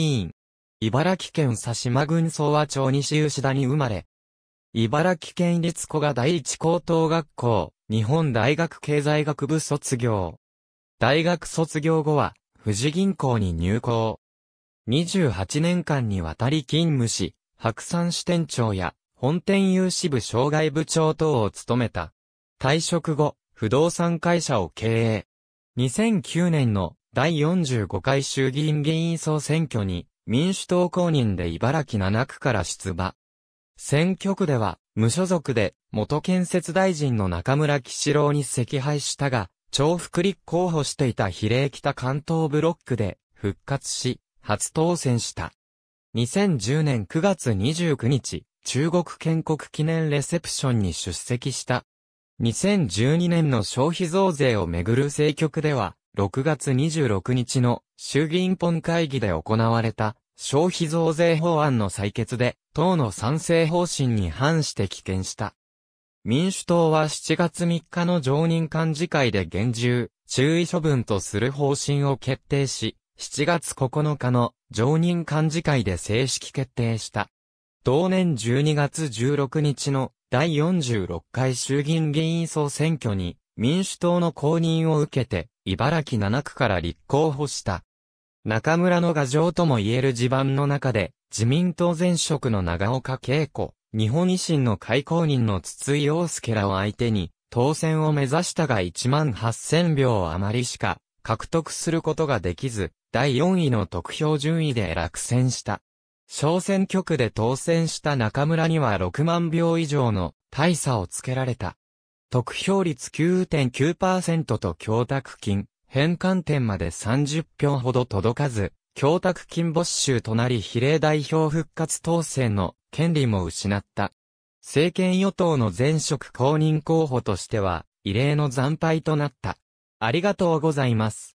委員。茨城県佐島郡総和町西牛田に生まれ。茨城県立古賀第一高等学校、日本大学経済学部卒業。大学卒業後は、富士銀行に入行。28年間にわたり勤務し、白山支店長や本店有志部障害部長等を務めた。退職後、不動産会社を経営。2009年の第45回衆議院議員総選挙に、民主党公認で茨城7区から出馬。選挙区では、無所属で、元建設大臣の中村吉郎に赤敗したが、重複立候補していた比例北関東ブロックで、復活し、初当選した。2010年9月29日、中国建国記念レセプションに出席した。2012年の消費増税をめぐる政局では、6月26日の衆議院本会議で行われた消費増税法案の採決で党の賛成方針に反して棄権した。民主党は7月3日の常任幹事会で厳重、注意処分とする方針を決定し、7月9日の常任幹事会で正式決定した。同年12月16日の第46回衆議院議員総選挙に民主党の公認を受けて、茨城7区から立候補した。中村の牙城とも言える地盤の中で、自民党前職の長岡恵子、日本維新の開公認の筒井陽介らを相手に、当選を目指したが1万8000票余りしか獲得することができず、第4位の得票順位で落選した。小選挙区で当選した中村には6万票以上の大差をつけられた。得票率9.9%と供託金、返還点まで30票ほど届かず、供託金没収となり比例代表復活当選の権利も失った。政権与党の前職公認候補としては、異例の惨敗となった。ありがとうございます。